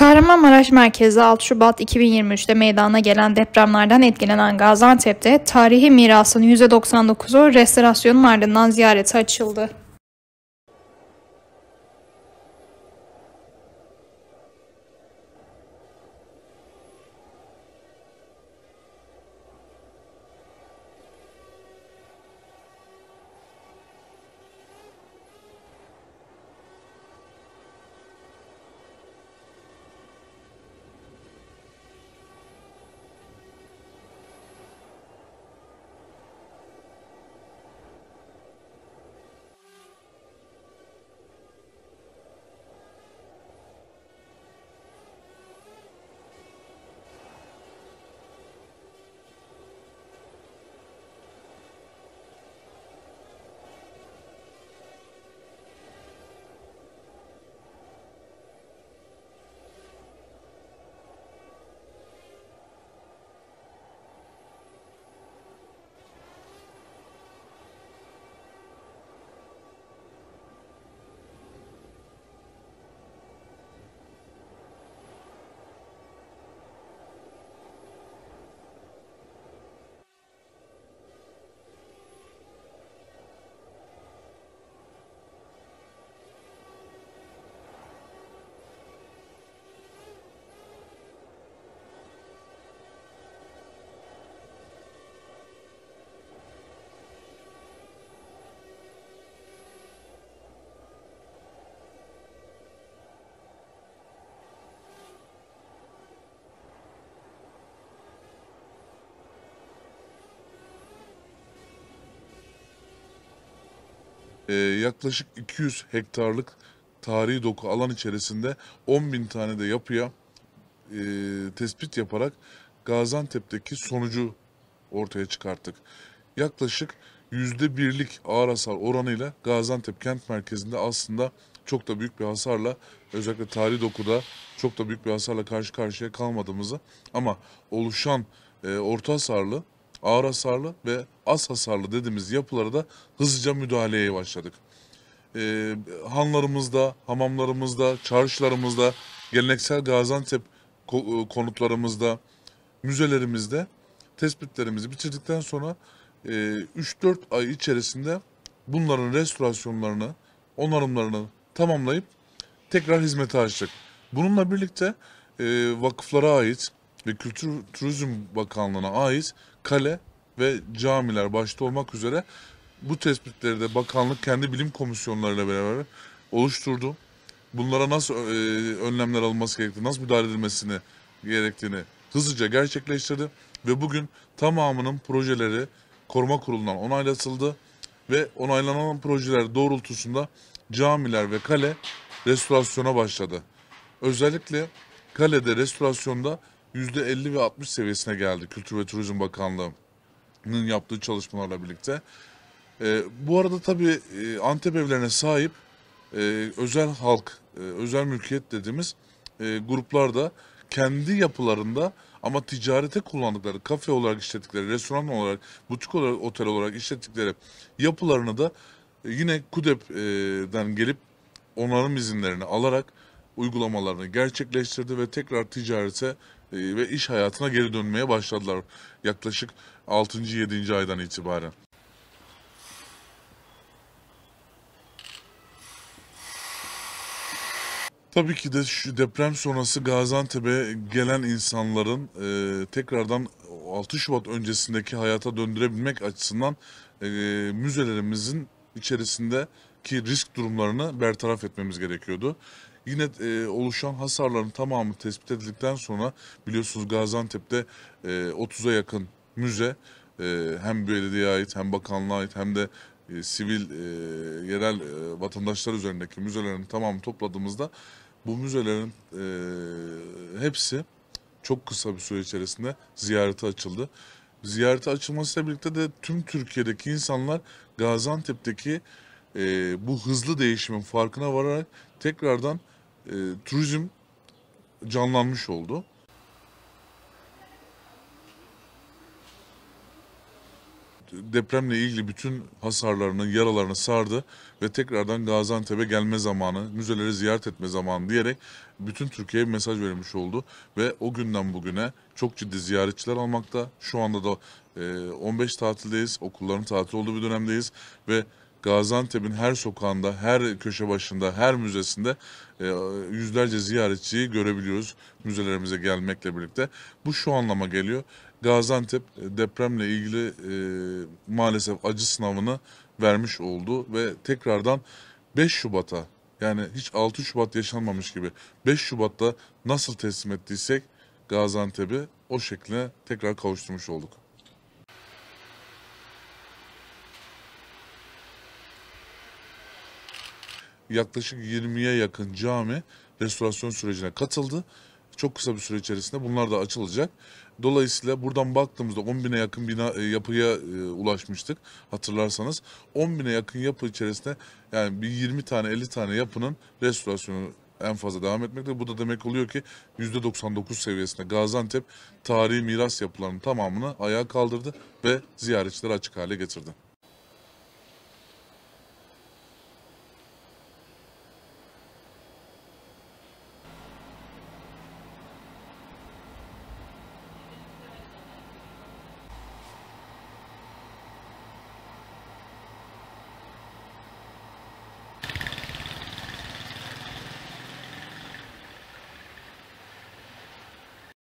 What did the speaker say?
Kahramanmaraş merkezi 6 Şubat 2023'te meydana gelen depremlerden etkilenen Gaziantep'te tarihi mirasın %99'u restorasyonun ardından ziyarete açıldı. e, yaklaşık 200 hektarlık tarihi doku alan içerisinde 10 bin tane de yapıya e, tespit yaparak Gaziantep'teki sonucu ortaya çıkarttık. Yaklaşık yüzde birlik ağır hasar oranıyla Gaziantep kent merkezinde aslında çok da büyük bir hasarla özellikle tarihi dokuda çok da büyük bir hasarla karşı karşıya kalmadığımızı ama oluşan e, orta hasarlı ağır hasarlı ve az hasarlı dediğimiz yapılara da hızlıca müdahaleye başladık. Ee, hanlarımızda, hamamlarımızda, çarşılarımızda, geleneksel Gaziantep e, konutlarımızda, müzelerimizde tespitlerimizi bitirdikten sonra e, 3-4 ay içerisinde bunların restorasyonlarını, onarımlarını tamamlayıp tekrar hizmete açtık. Bununla birlikte e, vakıflara ait ve Kültür Turizm Bakanlığı'na ait kale ve camiler başta olmak üzere bu tespitleri de bakanlık kendi bilim komisyonlarıyla beraber oluşturdu. Bunlara nasıl e, önlemler alınması gerektiğini, nasıl müdahale edilmesini gerektiğini hızlıca gerçekleştirdi ve bugün tamamının projeleri koruma kurulundan onaylatıldı ve onaylanan projeler doğrultusunda camiler ve kale restorasyona başladı. Özellikle kalede restorasyonda %50 ve 60 seviyesine geldi Kültür ve Turizm Bakanlığı'nın yaptığı çalışmalarla birlikte. E, bu arada tabii e, Antep evlerine sahip e, özel halk, e, özel mülkiyet dediğimiz e, gruplar da kendi yapılarında ama ticarete kullandıkları, kafe olarak işlettikleri, restoran olarak, butik olarak, otel olarak işlettikleri yapılarını da e, yine KUDEP'den gelip onların izinlerini alarak uygulamalarını gerçekleştirdi ve tekrar ticarete ee, ve iş hayatına geri dönmeye başladılar yaklaşık 6. 7. aydan itibaren. Tabii ki de şu deprem sonrası Gaziantep'e gelen insanların e, tekrardan 6 Şubat öncesindeki hayata döndürebilmek açısından e, müzelerimizin içerisindeki risk durumlarını bertaraf etmemiz gerekiyordu. Yine e, oluşan hasarların tamamı tespit edildikten sonra biliyorsunuz Gaziantep'te e, 30'a yakın müze e, hem belediyeye ait hem bakanlığa ait hem de e, sivil e, yerel e, vatandaşlar üzerindeki müzelerin tamamı topladığımızda bu müzelerin e, hepsi çok kısa bir süre içerisinde ziyarete açıldı. Ziyarete açılmasıyla birlikte de tüm Türkiye'deki insanlar Gaziantep'teki e, bu hızlı değişimin farkına vararak tekrardan e, turizm canlanmış oldu. Depremle ilgili bütün hasarlarını, yaralarını sardı ve tekrardan Gaziantep'e gelme zamanı, müzeleri ziyaret etme zamanı diyerek bütün Türkiye'ye mesaj verilmiş oldu. Ve o günden bugüne çok ciddi ziyaretçiler almakta. Şu anda da 15 e, tatildeyiz, okulların tatil olduğu bir dönemdeyiz ve Gaziantep'in her sokağında, her köşe başında, her müzesinde e, yüzlerce ziyaretçiyi görebiliyoruz müzelerimize gelmekle birlikte. Bu şu anlama geliyor. Gaziantep e, depremle ilgili e, maalesef acı sınavını vermiş oldu ve tekrardan 5 Şubat'a yani hiç 6 Şubat yaşanmamış gibi 5 Şubat'ta nasıl teslim ettiysek Gaziantep'i o şekilde tekrar kavuşturmuş olduk. yaklaşık 20'ye yakın cami restorasyon sürecine katıldı. Çok kısa bir süre içerisinde bunlar da açılacak. Dolayısıyla buradan baktığımızda 10 bine yakın bina, e, yapıya e, ulaşmıştık hatırlarsanız. 10 bine yakın yapı içerisinde yani bir 20 tane 50 tane yapının restorasyonu en fazla devam etmekte. Bu da demek oluyor ki %99 seviyesinde Gaziantep tarihi miras yapılarının tamamını ayağa kaldırdı ve ziyaretçileri açık hale getirdi.